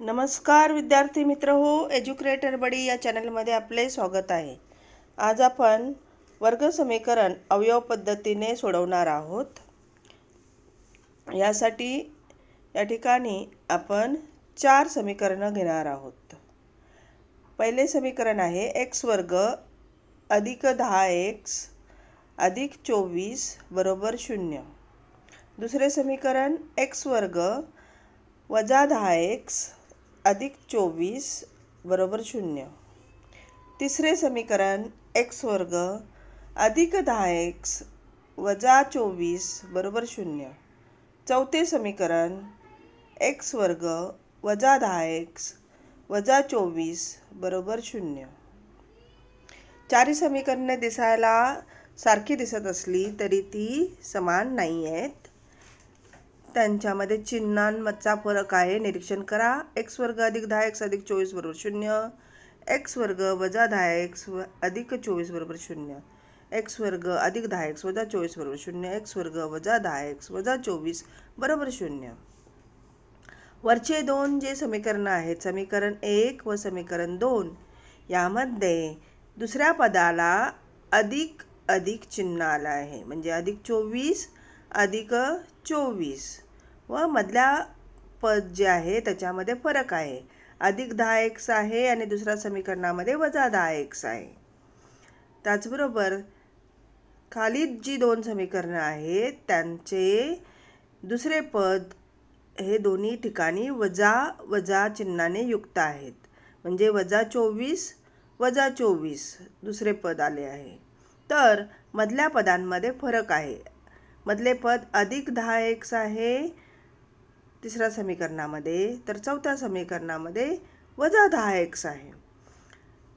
नमस्कार विद्यार्थी मित्र हो एज्युक्रेटर बडी या चॅनलमध्ये आपले स्वागत आहे आज आपण वर्ग समीकरण अवयव पद्धतीने सोडवणार आहोत यासाठी या ठिकाणी आपण चार समीकरणं घेणार आहोत पहिले समीकरण आहे एक्स वर्ग अधिक दहा एक्स अधिक चोवीस बरोबर शून्य दुसरे समीकरण एक्स वर्ग वजा दहा एक्स अधिक चोवीस बरोबर शून्य तिसरे समीकरण एक्स वर्ग अधिक दहा एक्स वजा चोवीस बरोबर शून्य चौथे समीकरण एक्स वर्ग वजा दहा एक्स वजा चोवीस बरोबर शून्य चारी समीकरणे दिसायला सारखी दिसत असली तरी ती समान नाही आहेत त्यांच्यामध्ये चिन्हांमधचा फरक आहे निरीक्षण करा एक्स वर्ग अधिक दहा एक्स अधिक चोवीस बरोबर शून्य एक्स वर्ग वजा दहा एक्स अधिक चोवीस बरोबर शून्य एक्स वर्ग अधिक दहा एक्स वजा चोवीस बरोबर शून्य एक्स वर्ग वजा दहा एक्स वजा चोवीस बरोबर शून्य वरचे दोन जे समीकरण आहेत समीकरण एक व समीकरण दोन यामध्ये दुसऱ्या पदाला अधिक अधिक चिन्ह आलं आहे म्हणजे अधिक चोवीस अधिक चोवीस व मधल्या पद जे आहे त्याच्यामध्ये फरक आहे अधिक दहा एक्स आहे आणि दुसऱ्या समीकरणामध्ये वजा दहा एक्स आहे त्याचबरोबर खाली जी दोन समीकरणं आहेत त्यांचे दुसरे पद हे दोन्ही ठिकाणी वजा वजा चिन्हाने युक्त आहेत म्हणजे वजा चोवीस वजा चोवीस दुसरे पद आले आहे तर मधल्या पदांमध्ये फरक आहे मधले पद अधिक दहा एक्स आहे तिसऱ्या समीकरणामध्ये तर चौथ्या समीकरणामध्ये वजा दहा एक्स आहे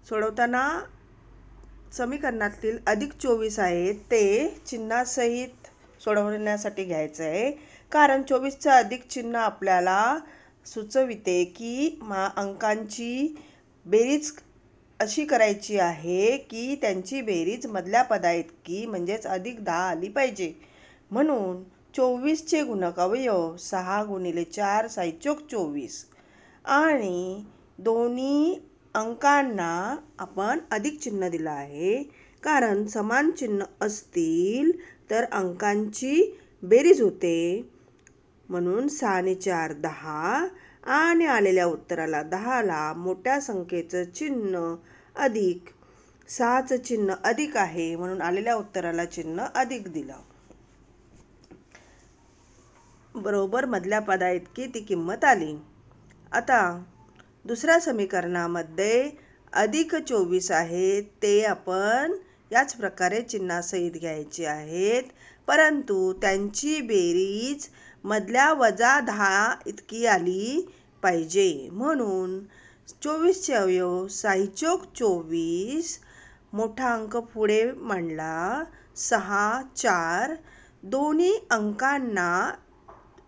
सोडवताना समीकरणातील अधिक चोवीस आहे ते चिन्हासहित सोडवण्यासाठी घ्यायचं आहे कारण चोवीसचं अधिक चिन्ह आपल्याला सुचविते की मा अंकांची बेरीज अशी करायची आहे की त्यांची बेरीज मधल्या इतकी म्हणजेच अधिक दहा आली पाहिजे म्हणून चोवीसचे गुणक अवयव सहा गुणिले चार साईचोक चोवीस आणि दोन्ही अंकांना आपण अधिक चिन्ह दिलं आहे कारण समान चिन्ह असतील तर अंकांची बेरीज होते म्हणून सहाने चार दहा आणि आलेल्या उत्तराला दहाला मोठ्या संख्येचं चिन्ह अधिक सहाचं चिन्ह अधिक आहे म्हणून आलेल्या उत्तराला चिन्ह अधिक दिलं बरोबर मधल्या पदा इतकी ती किंमत आली आता दुसऱ्या समीकरणामध्ये अधिक चोवीस आहेत ते आपण याच प्रकारे चिन्हासहित घ्यायचे आहेत परंतु त्यांची बेरीज मधल्या वजा दहा इतकी आली पाहिजे म्हणून चोवीसचे अवयव साहिचोक चोवीस मोठा अंक पुढे मांडला सहा चार दोन्ही अंकांना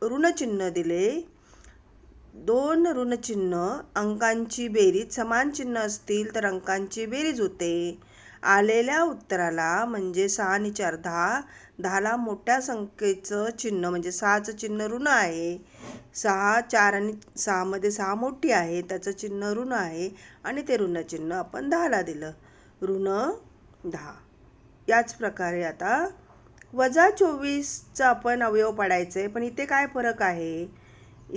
ऋणचिन्ह दिले दोन ऋणचिन्ह अंकांची बेरीज समान चिन्ह असतील तर अंकांची बेरीज होते आलेल्या उत्तराला म्हणजे सहा आणि चार दहा दहाला मोठ्या संख्येचं चिन्ह म्हणजे सहाचं चिन्ह ऋण आहे सहा चार आणि सहामध्ये सहा मोठी आहे त्याचं चिन्ह ऋण आहे आणि ते ऋणचिन्ह आपण दहाला दिलं ऋण दहा याच प्रकारे आता वजा चोवीसचा आपण अवयव पाडायचं आहे पण इथे काय फरक आहे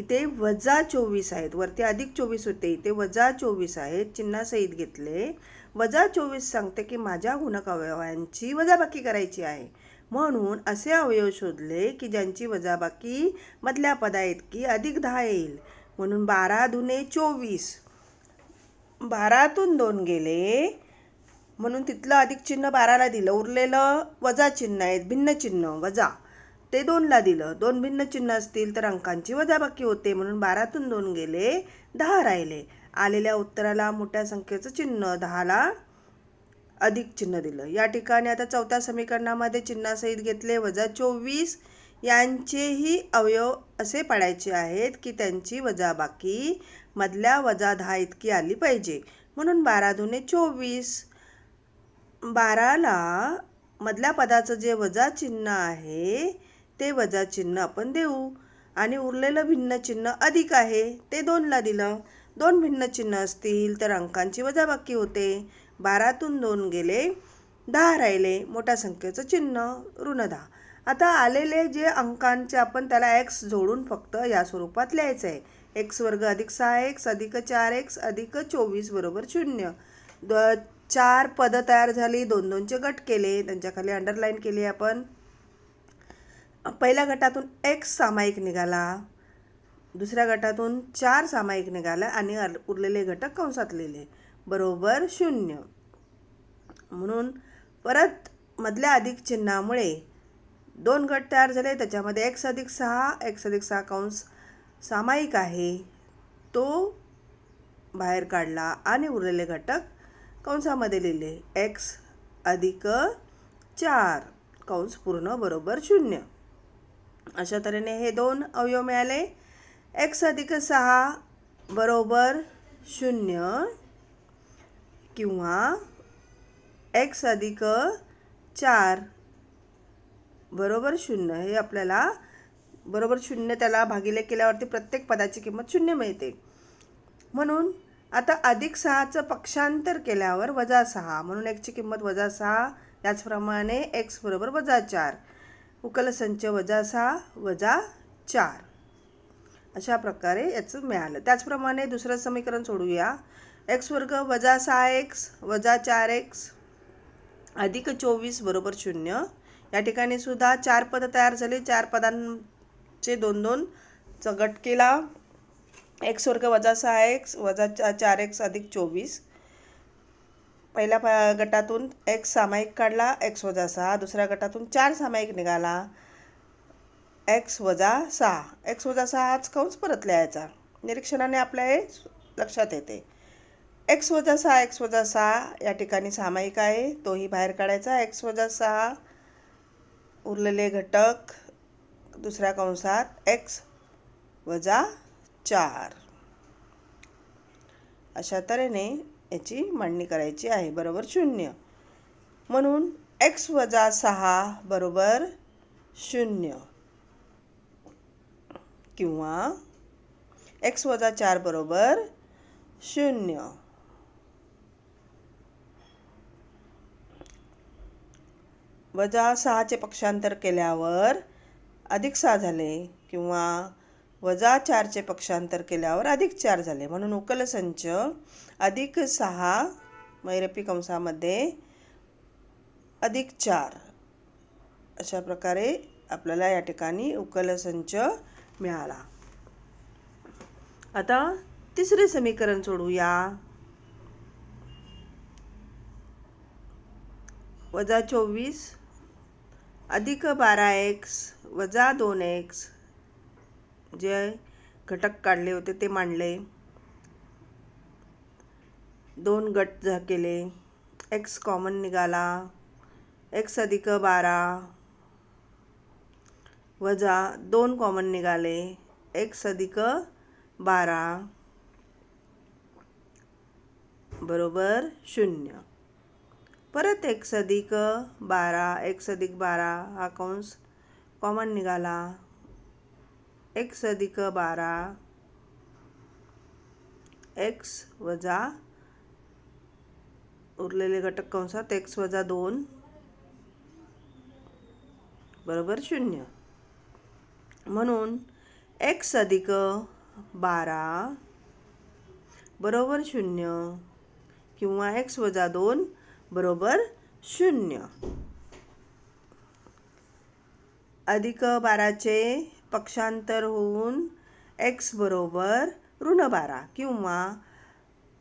इथे वजा चोवीस आहेत वरती अधिक चोवीस होते इथे वजा चोवीस आहेत चिन्हासहित घेतले वजा चोवीस सांगते की माझ्या गुणक अवयवांची वजाबाकी करायची आहे म्हणून असे अवयव शोधले की ज्यांची वजाबाकी मधल्या पदा की अधिक दहा येईल म्हणून बारा दुने चोवीस बारातून दोन गेले म्हणून तिथलं अधिक चिन्ह बाराला दिलं उरलेलं वजा चिन्ह आहेत भिन्न चिन्ह वजा ते दोनला दिलं दोन भिन्न चिन्ह असतील तर अंकांची वजाबाकी होते म्हणून बारातून दोन गेले दहा राहिले आलेल्या उत्तराला मोठ्या संख्येचं चिन्ह दहाला अधिक चिन्ह दिलं या ठिकाणी आता चौथ्या समीकरणामध्ये चिन्हासहित घेतले वजा चोवीस यांचेही अवयव असे पाडायचे आहेत की त्यांची वजाबाकी मधल्या वजा दहा इतकी आली पाहिजे म्हणून बारा दुने चोवीस बाराला मधल्या पदाचं जे वजा चिन्ह आहे ते वजा चिन्ह आपण देऊ आणि उरलेलं भिन्न चिन्ह अधिक आहे ते दोनला दिलं दोन भिन्न चिन्ह असतील तर अंकांची वजाबाकी होते बारातून दोन गेले दहा राहिले मोठ्या संख्येचं चिन्ह ऋण दहा आता आलेले जे अंकांचे आपण त्याला एक्स जोडून फक्त या स्वरूपात लिहायचं आहे एक्स वर्ग अधिक सहा एक्स अधिक चार एक्स अधिक चोवीस बरोबर शून्य द चार पदं तयार झाली दोन दोनचे गट केले त्यांच्याखाली अंडरलाईन केली आपण पहिल्या गटातून एक सामायिक निघाला दुसऱ्या गटातून चार सामायिक निघाला आणि उरलेले घटक कंसात लिहिले बरोबर शून्य म्हणून परत मधल्या अधिक चिन्हामुळे दोन गट तयार झाले त्याच्यामध्ये एक्स अधिक सहा एक्स अधिक सहा कंस सामायिक आहे तो बाहेर काढला आणि उरलेले घटक कंसामध्ये लिहिले एक्स अधिक चार कंस पूर्ण बरोबर शून्य अशा तऱ्हेने हे दोन अवयव मिळाले एक्स अधिक सहा बरोबर शून्य किंवा एक्स अधिक चार बरोबर शून्य हे आपल्याला बरोबर शून्य त्याला भागिले केल्यावरती प्रत्येक पदाची किंमत शून्य मिळते म्हणून आता अधिक सहाचं पक्षांतर केल्यावर वजा सहा म्हणून एक्सची किंमत वजा सहा त्याचप्रमाणे एक्स बरोबर वजा चार उकलसंच वजा सहा वजा चार अशा प्रकारे याचं मिळालं त्याचप्रमाणे दुसरं समीकरण सोडूया एक्स वर्ग वजा सहा एक्स वजा चार एक्स अधिक चोवीस बरोबर शून्य या ठिकाणी सुद्धा चार पदं तयार झाले चार पदांचे दोन दोन गट केला एक्स वर्ग वजा सहा एक्स वजा चा चार एक्स अधिक चोवीस पहिल्या गटातून एक्स सामायिक काढला एक्स वजा सहा दुसऱ्या गटातून चार सामायिक निघाला एक्स वजा सहा एक्स वजा सहा हाच कंस परत लिहायचा निरीक्षणाने आपल्या हे लक्षात येते एक्स वजा सहा एक्स वजा सहा या ठिकाणी सामायिक आहे तोही बाहेर काढायचा एक्स वजा सहा उरलेले घटक दुसऱ्या कंसात एक्स वजा चार अशा तऱ्हेने याची मांडणी करायची आहे बरोबर शून्य म्हणून एक्स वजा सहा बरोबर शून्य किंवा एक्स वजा चार बरोबर शून्य वजा सहाचे पक्षांतर केल्यावर अधिक सहा झाले किंवा वजा चारचे पक्षांतर केल्यावर अधिक चार झाले म्हणून उकलसंच अधिक सहा मैरपी कंसामध्ये अधिक चार अशा प्रकारे आपल्याला या ठिकाणी उकलसंच मिळाला आता तिसरे समीकरण सोडूया वजा चोवीस अधिक बारा एक्स वजा दोन एक्स जे घटक काढले होते ते मांडले दोन गट केले एक्स कॉमन निघाला एक्स अधिक बारा वजा दोन कॉमन निघाले एक्स अधिक बारा बरोबर शून्य परत एक्स अधिक बारा एक्स अधिक बारा हा कौंस कॉमन निघाला एक्स अधिक बारा एक्स वजा उरलेले घटक कंसात एक्स वजा दोन बरोबर शून्य म्हणून एक्स अधिक बारा बरोबर शून्य किंवा एक्स वजा दोन बरोबर शून्य अधिक बाराचे पक्षांतर होऊन एक्स बरोबर ऋण बारा किंवा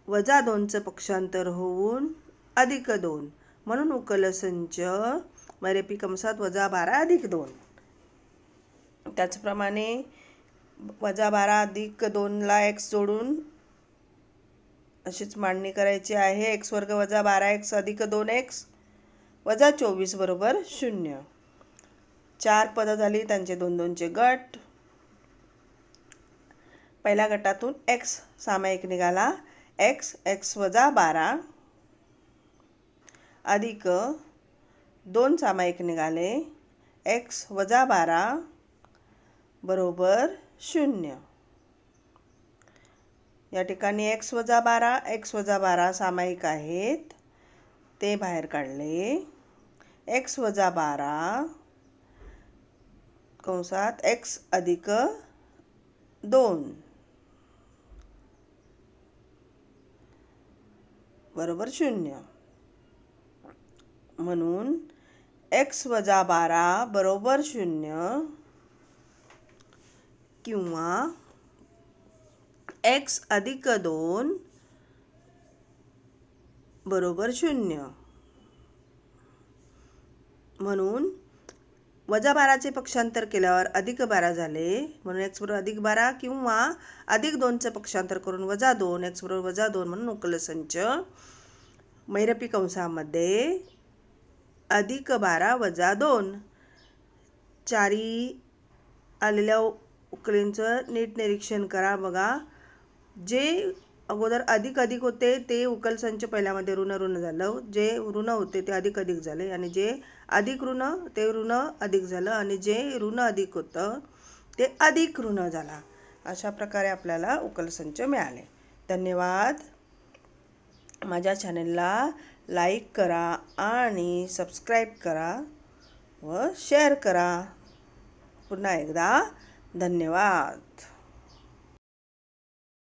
वजा दोनचं पक्षांतर होऊन अधिक दोन म्हणून उकलसंच मरेपी कंसात वजा बारा अधिक दोन त्याचप्रमाणे वजा बारा अधिक दोनला एक्स जोडून अशीच मांडणी करायची आहे एक्स वर्ग वजा बारा एक्स अधिक दोन एक्स वजा चोवीस बरोबर शून्य चार पदं झाली त्यांचे दोन दोनचे गट पहिल्या गटातून एक्स सामायिक निघाला एक्स एक्स वजा बारा अधिक दोन सामायिक निघाले एक्स वजा बारा बरोबर शून्य या ठिकाणी एक्स वजा बारा एक्स वजा बारा सामायिक आहेत ते बाहेर काढले एक्स वजा बारा कंसात एक्स अधिक दोन बरोबर शून्य म्हणून एक्स वजा बारा बरोबर शून्य किंवा एक्स अधिक दोन बरोबर शून्य म्हणून वजा बाराचे पक्षांतर केल्यावर अधिक बारा झाले म्हणून एक्स बरोबर अधिक बारा किंवा अधिक दोनचं पक्षांतर करून वजा दोन एक्स बरोबर वजा दोन म्हणून उकलसंच मैरपी कंसामध्ये अधिक बारा वजा दोन चारी आलेल्या उकलींचं नीट निरीक्षण करा बघा जे अगोदर अधिक अधिक होते ते उकलसंच पहिल्यामध्ये ऋण ऋण झालं जे ऋण होते ते अधिक अधिक झाले आणि जे अधिक ऋण ते ऋण अधिक झालं आणि जे ऋण अधिक होतं ते अधिक ऋण झाला अशा प्रकारे आपल्याला उकलसंच मिळाले धन्यवाद माझ्या चॅनलला लाईक करा आणि सबस्क्राईब करा व शेअर करा पुन्हा एकदा धन्यवाद